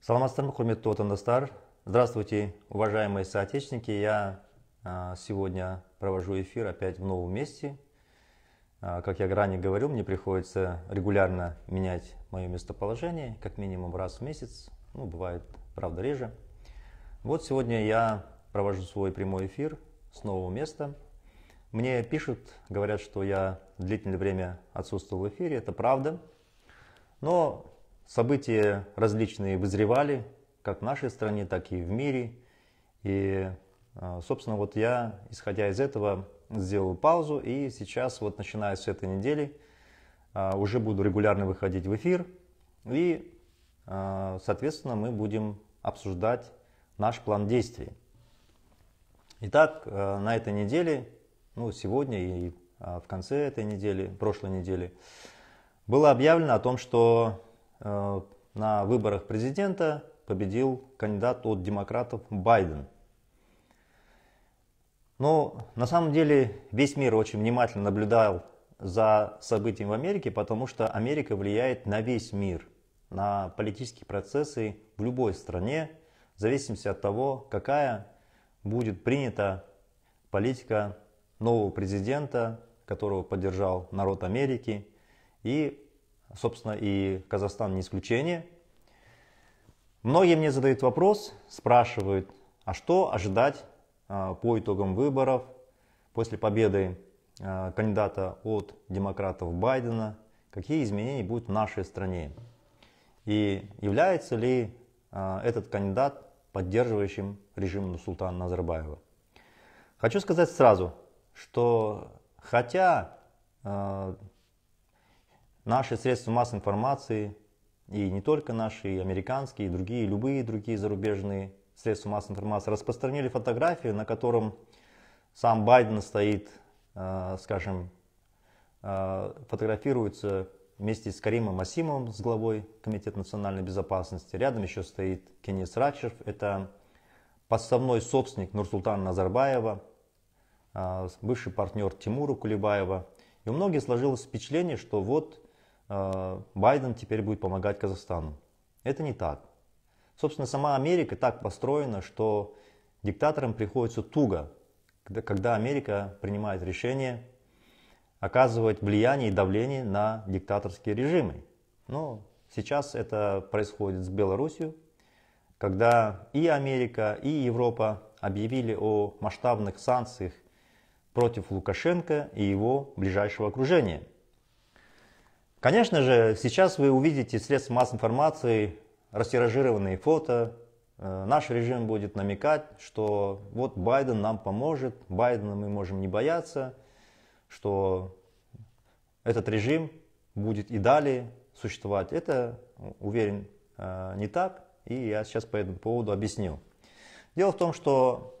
Саламатсыздар ма құрметті здравствуйте уважаемые соотечественники я а, сегодня провожу эфир опять в новом месте а, как я ранее говорил мне приходится регулярно менять мое местоположение как минимум раз в месяц ну бывает правда реже вот сегодня я провожу свой прямой эфир с нового места мне пишут говорят что я длительное время отсутствовал в эфире это правда но События различные вызревали, как в нашей стране, так и в мире. И, а, собственно, вот я, исходя из этого, сделал паузу. И сейчас, вот начиная с этой недели, а, уже буду регулярно выходить в эфир. И, а, соответственно, мы будем обсуждать наш план действий. Итак, на этой неделе, ну, сегодня и в конце этой недели, прошлой недели, было объявлено о том, что Э, на выборах президента победил кандидат от демократов Байден. Но на самом деле весь мир очень внимательно наблюдал за событиями в Америке, потому что Америка влияет на весь мир, на политические процессы в любой стране, в зависимости от того, какая будет принята политика нового президента, которого поддержал народ Америки, и Собственно, и Казахстан не исключение. Многие мне задают вопрос, спрашивают, а что ожидать а, по итогам выборов после победы а, кандидата от демократов Байдена, какие изменения будут в нашей стране и является ли а, этот кандидат поддерживающим режим Султана Назарбаева. Хочу сказать сразу, что хотя Наши средства массовой информации, и не только наши, и американские, и другие, любые другие зарубежные средства массовой информации распространили фотографию, на котором сам Байден стоит, э, скажем, э, фотографируется вместе с Каримом Масимовым, с главой Комитета национальной безопасности. Рядом еще стоит Кенис Рачев, это подставной собственник Нурсултана Назарбаева, э, бывший партнер Тимура Кулебаева. И у многих сложилось впечатление, что вот Э, Байден теперь будет помогать Казахстану. Это не так. Собственно, сама Америка так построена, что диктаторам приходится туго, когда Америка принимает решение оказывать влияние и давление на диктаторские режимы. Но сейчас это происходит с Беларусью, когда и Америка, и Европа объявили о масштабных санкциях против Лукашенко и его ближайшего окружения. Конечно же, сейчас вы увидите средства массовой информации, растиражированные фото. Э, наш режим будет намекать, что вот Байден нам поможет, Байдена мы можем не бояться, что этот режим будет и далее существовать. Это, уверен, э, не так, и я сейчас по этому поводу объясню. Дело в том, что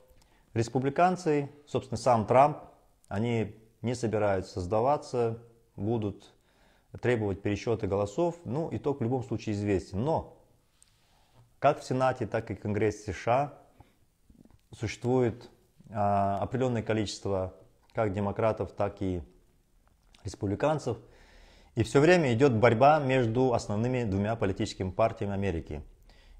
республиканцы, собственно, сам Трамп, они не собираются сдаваться, будут требовать пересчета голосов, ну, итог в любом случае известен. Но как в Сенате, так и в Конгрессе США существует а, определенное количество как демократов, так и республиканцев. И все время идет борьба между основными двумя политическими партиями Америки.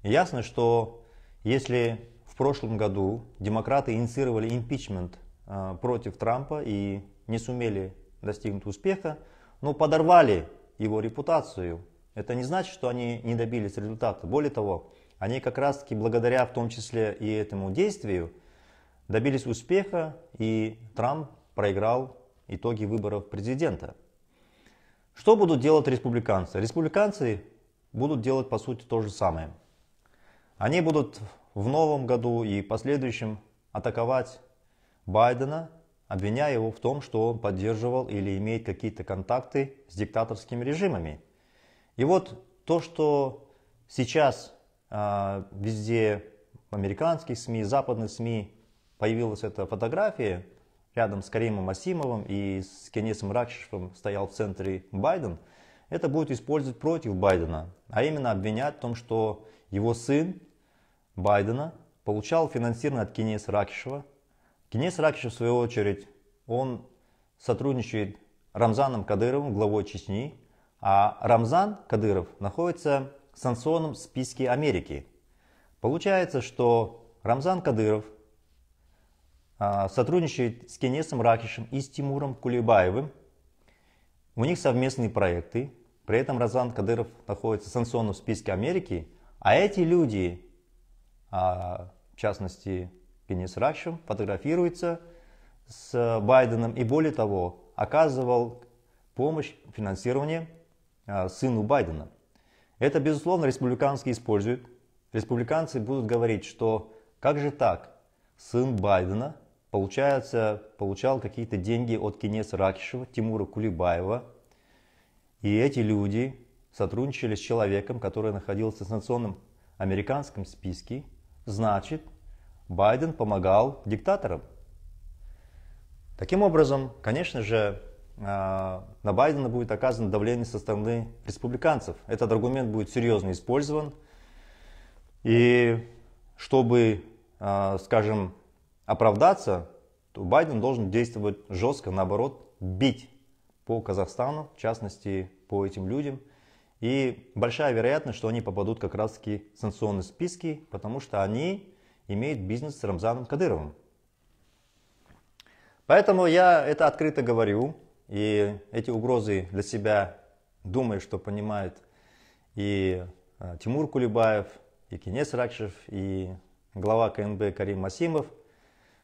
И ясно, что если в прошлом году демократы инициировали импичмент а, против Трампа и не сумели достигнуть успеха, но подорвали его репутацию. Это не значит, что они не добились результата. Более того, они как раз таки благодаря в том числе и этому действию добились успеха, и Трамп проиграл итоги выборов президента. Что будут делать республиканцы? Республиканцы будут делать по сути то же самое. Они будут в новом году и последующем атаковать Байдена обвиняя его в том, что он поддерживал или имеет какие-то контакты с диктаторскими режимами. И вот то, что сейчас э, везде в американских СМИ, западных СМИ появилась эта фотография, рядом с Каримом Асимовым и с Кенесом Ракшишевым стоял в центре Байден, это будет использовать против Байдена, а именно обвинять в том, что его сын Байдена получал финансирование от Кенеса Ракшева Денис Ракиш в свою очередь, он сотрудничает Рамзаном Кадыровым, главой Чечни, а Рамзан Кадыров находится в санкционном списке Америки. Получается, что Рамзан Кадыров а, сотрудничает с Кенесом Ракишем и с Тимуром Кулебаевым. У них совместные проекты. При этом Рамзан Кадыров находится в санкционном списке Америки. А эти люди, а, в частности Пенис Рашем фотографируется с Байденом и более того оказывал помощь финансирование а, сыну Байдена. Это, безусловно, республиканцы используют. Республиканцы будут говорить, что как же так, сын Байдена, получается, получал какие-то деньги от Кенес Ракишева, Тимура Кулибаева. И эти люди сотрудничали с человеком, который находился в санкционном американском списке. Значит, Байден помогал диктаторам. Таким образом, конечно же, э, на Байдена будет оказано давление со стороны республиканцев. Этот аргумент будет серьезно использован. И чтобы, э, скажем, оправдаться, то Байден должен действовать жестко, наоборот, бить по Казахстану, в частности, по этим людям. И большая вероятность, что они попадут как раз-таки в санкционные списки, потому что они имеет бизнес с Рамзаном Кадыровым. Поэтому я это открыто говорю, и эти угрозы для себя думаю, что понимают и э, Тимур Кулебаев, и Кенес Ракшев, и глава КНБ Карим Масимов.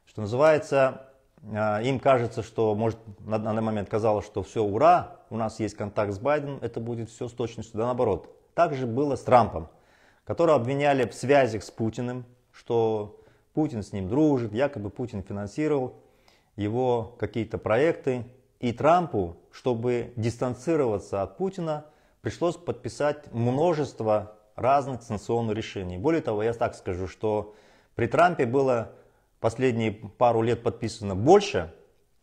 Что называется, э, им кажется, что, может, на данный момент казалось, что все, ура, у нас есть контакт с Байденом, это будет все с точностью, да наоборот. Так же было с Трампом, которого обвиняли в связях с Путиным, что Путин с ним дружит, якобы Путин финансировал его какие-то проекты. И Трампу, чтобы дистанцироваться от Путина, пришлось подписать множество разных санкционных решений. Более того, я так скажу, что при Трампе было последние пару лет подписано больше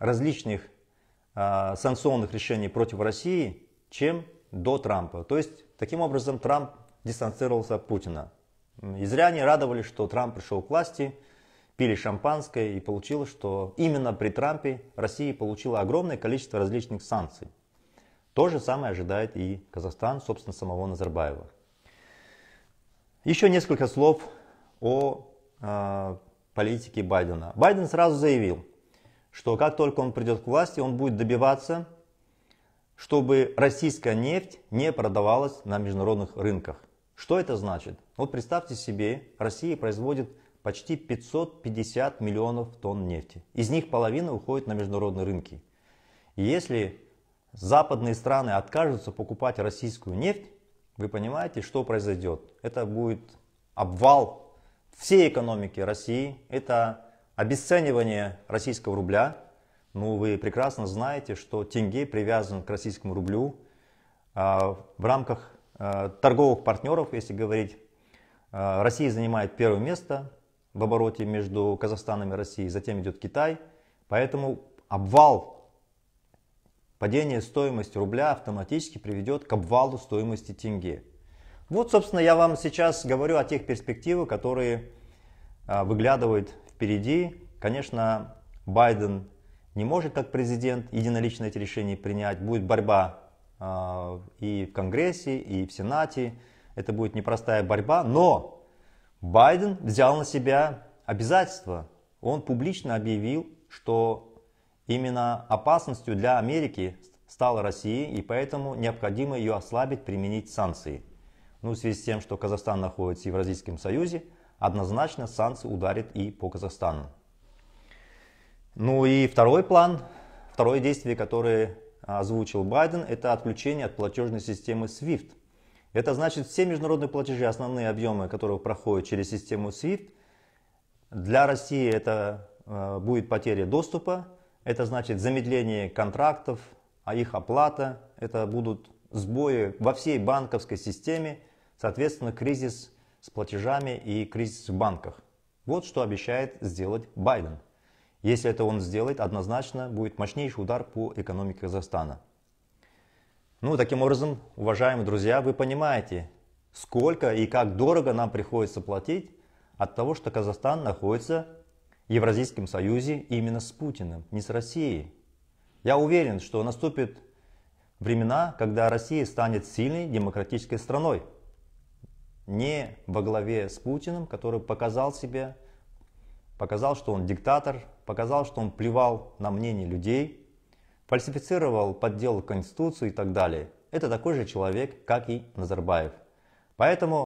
различных э, санкционных решений против России, чем до Трампа. То есть, таким образом, Трамп дистанцировался от Путина. И радовались, что Трамп пришел к власти, пили шампанское и получилось, что именно при Трампе Россия получила огромное количество различных санкций. То же самое ожидает и Казахстан, собственно, самого Назарбаева. Еще несколько слов о э, политике Байдена. Байден сразу заявил, что как только он придет к власти, он будет добиваться, чтобы российская нефть не продавалась на международных рынках. Что это значит? Вот представьте себе, Россия производит почти 550 миллионов тонн нефти. Из них половина уходит на международные рынки. И если западные страны откажутся покупать российскую нефть, вы понимаете, что произойдет. Это будет обвал всей экономики России, это обесценивание российского рубля. Ну, вы прекрасно знаете, что тенге привязан к российскому рублю. А, в рамках а, торговых партнеров, если говорить, а, Россия занимает первое место в обороте между Казахстаном и Россией, затем идет Китай. Поэтому обвал, падение стоимости рубля автоматически приведет к обвалу стоимости тенге. Вот, собственно, я вам сейчас говорю о тех перспективах, которые а, выглядывают впереди. Конечно, Байден не может как президент единолично эти решения принять. Будет борьба а, и в Конгрессе, и в Сенате. Это будет непростая борьба, но Байден взял на себя обязательства. Он публично объявил, что именно опасностью для Америки стала Россия, и поэтому необходимо ее ослабить, применить санкции. Ну, в связи с тем, что Казахстан находится в Евразийском союзе, однозначно санкции ударят и по Казахстану. Ну и второй план, второе действие, которое а, озвучил Байден, это отключение от платежной системы SWIFT – это значит, все международные платежи, основные объемы которых проходят через систему SWIFT, для России это э, будет потеря доступа, это значит замедление контрактов, а их оплата, это будут сбои во всей банковской системе, соответственно, кризис с платежами и кризис в банках. Вот что обещает сделать Байден. Если это он сделает, однозначно будет мощнейший удар по экономике Казахстана. Ну, таким образом, уважаемые друзья, вы понимаете, сколько и как дорого нам приходится платить от того, что Казахстан находится в Евразийском союзе именно с Путиным, не с Россией. Я уверен, что наступит времена, когда Россия станет сильной демократической страной. Не во главе с Путиным, который показал себя, показал, что он диктатор, показал, что он плевал на мнение людей – фальсифицировал, подделал Конституцию и так далее. Это такой же человек, как и Назарбаев. Поэтому